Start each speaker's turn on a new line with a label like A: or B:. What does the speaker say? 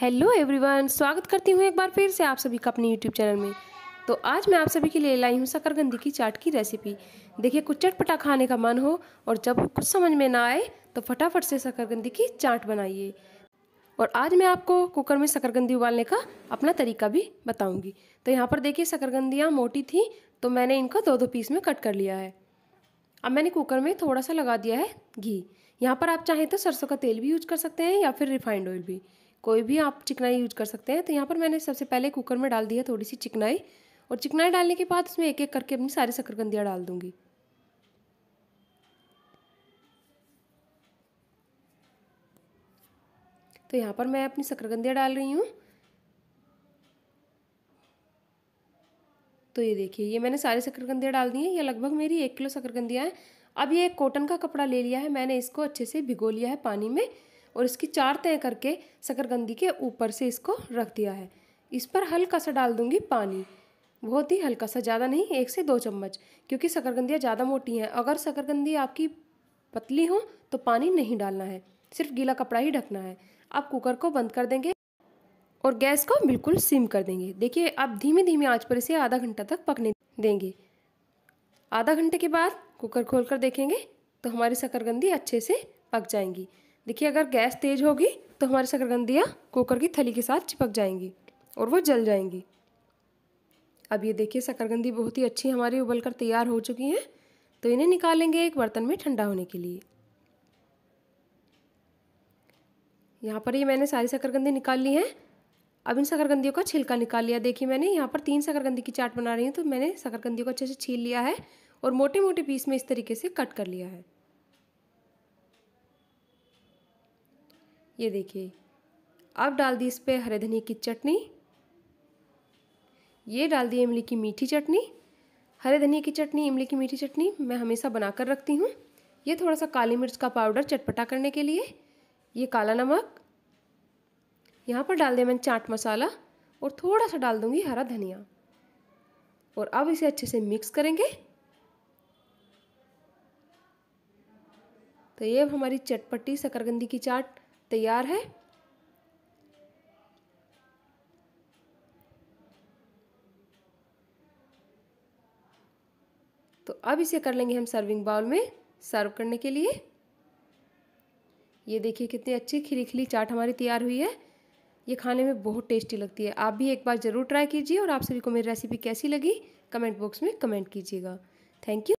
A: hello everyone स्वागत करती हूँ एक बार फिर से आप सभी का अपने यूट्यूब चैनल में तो आज मैं आप सभी के लिए लाई हूँ शकरगंदी की चाट की रेसिपी देखिए कुछ चटपटा खाने का मन हो और जब कुछ समझ में ना आए तो फटाफट से शकरगंदी की चाट बनाइए और आज मैं आपको कुकर में शकरगंदी उबालने का अपना तरीका भी बताऊँगी तो यहाँ पर देखिए शकरगंदियाँ मोटी थी तो मैंने इनको दो दो पीस में कट कर लिया है अब मैंने कुकर में थोड़ा सा लगा दिया है घी यहाँ पर आप चाहें तो सरसों का तेल भी यूज कर सकते हैं या फिर रिफाइंड ऑयल भी कोई भी आप चिकनाई यूज कर सकते हैं तो यहाँ पर मैंने सबसे पहले कुकर में डाल दी है थोड़ी सी चिकनाई और चिकनाई डालने के बाद उसमें एक एक करके अपनी सारी शक्करकंदियाँ डाल दूँगी तो यहाँ पर मैं अपनी शक्करकंदियाँ डाल रही हूँ तो ये देखिए ये मैंने सारी शक्करकंदियाँ डाल दी हैं ये लगभग मेरी एक किलो शक्करकंदियाँ हैं अब ये एक कॉटन का कपड़ा ले लिया है मैंने इसको अच्छे से भिगो लिया है पानी में और इसकी चार तय करके शकरकंदी के ऊपर से इसको रख दिया है इस पर हल्का सा डाल दूंगी पानी बहुत ही हल्का सा ज़्यादा नहीं एक से दो चम्मच क्योंकि शकरकंदियाँ ज़्यादा मोटी हैं अगर शकरकंदी आपकी पतली हो तो पानी नहीं डालना है सिर्फ गीला कपड़ा ही ढकना है आप कुकर को बंद कर देंगे और गैस को बिल्कुल सिम कर देंगे देखिए आप धीमे धीमे आंच पर इसे आधा घंटा तक पकने देंगे आधा घंटे के बाद कुकर खोल कर देखेंगे तो हमारी शकरकंदी अच्छे से पक जाएंगी देखिए अगर गैस तेज़ होगी तो हमारी शकरकंदियाँ कुकर की थली के साथ चिपक जाएंगी और वो जल जाएंगी अब ये देखिए शकरकंदी बहुत ही अच्छी हमारी उबल कर तैयार हो चुकी हैं तो इन्हें निकालेंगे एक बर्तन में ठंडा होने के लिए यहाँ पर ये मैंने सारी शकरकंदी निकाल ली हैं अब इन शकरकंदियों का छिलका निकाल लिया देखिए मैंने यहाँ पर तीन शकरकंदी की चाट बना रही हूँ तो मैंने शकरकंदियों को अच्छे से छील लिया है और मोटे मोटे पीस में इस तरीके से कट कर लिया है ये देखिए अब डाल दी इस पर हरे धनिया की चटनी ये डाल दी इमली की मीठी चटनी हरे धनिया की चटनी इमली की मीठी चटनी मैं हमेशा बना कर रखती हूँ ये थोड़ा सा काली मिर्च का पाउडर चटपटा करने के लिए ये काला नमक यहाँ पर डाल दिया मैंने चाट मसाला और थोड़ा सा डाल दूँगी हरा धनिया और अब इसे अच्छे से मिक्स करेंगे तो ये अब हमारी चटपटी शकरगंदी की चाट तैयार है तो अब इसे कर लेंगे हम सर्विंग बाउल में सर्व करने के लिए ये देखिए कितनी अच्छी खिली खिली चाट हमारी तैयार हुई है ये खाने में बहुत टेस्टी लगती है आप भी एक बार ज़रूर ट्राई कीजिए और आप सभी को मेरी रेसिपी कैसी लगी कमेंट बॉक्स में कमेंट कीजिएगा थैंक यू